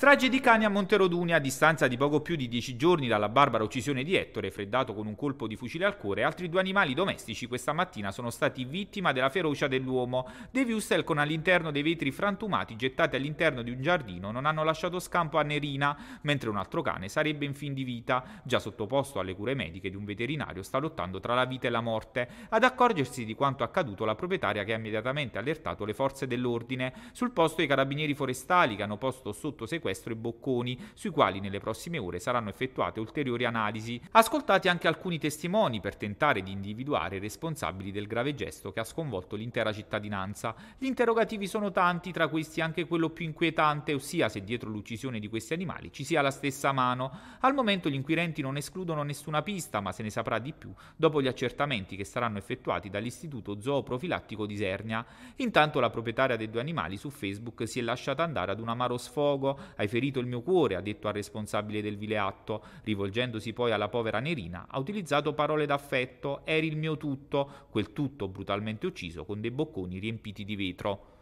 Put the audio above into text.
Strage di cani a Monterodune a distanza di poco più di dieci giorni dalla barbara uccisione di Ettore, freddato con un colpo di fucile al cuore, altri due animali domestici questa mattina sono stati vittima della ferocia dell'uomo. Dei Wustel con all'interno dei vetri frantumati gettati all'interno di un giardino non hanno lasciato scampo a Nerina, mentre un altro cane sarebbe in fin di vita, già sottoposto alle cure mediche di un veterinario, sta lottando tra la vita e la morte. Ad accorgersi di quanto accaduto la proprietaria che ha immediatamente allertato le forze dell'ordine. Sul posto i carabinieri forestali che hanno posto sotto sequestro sequestro e bocconi, sui quali nelle prossime ore saranno effettuate ulteriori analisi. Ascoltati anche alcuni testimoni per tentare di individuare i responsabili del grave gesto che ha sconvolto l'intera cittadinanza. Gli interrogativi sono tanti, tra questi anche quello più inquietante, ossia se dietro l'uccisione di questi animali ci sia la stessa mano. Al momento gli inquirenti non escludono nessuna pista, ma se ne saprà di più dopo gli accertamenti che saranno effettuati dall'Istituto Zooprofilattico di Sernia. Intanto la proprietaria dei due animali su Facebook si è lasciata andare ad un amaro sfogo, hai ferito il mio cuore, ha detto al responsabile del vile atto. Rivolgendosi poi alla povera Nerina, ha utilizzato parole d'affetto, eri il mio tutto, quel tutto brutalmente ucciso con dei bocconi riempiti di vetro.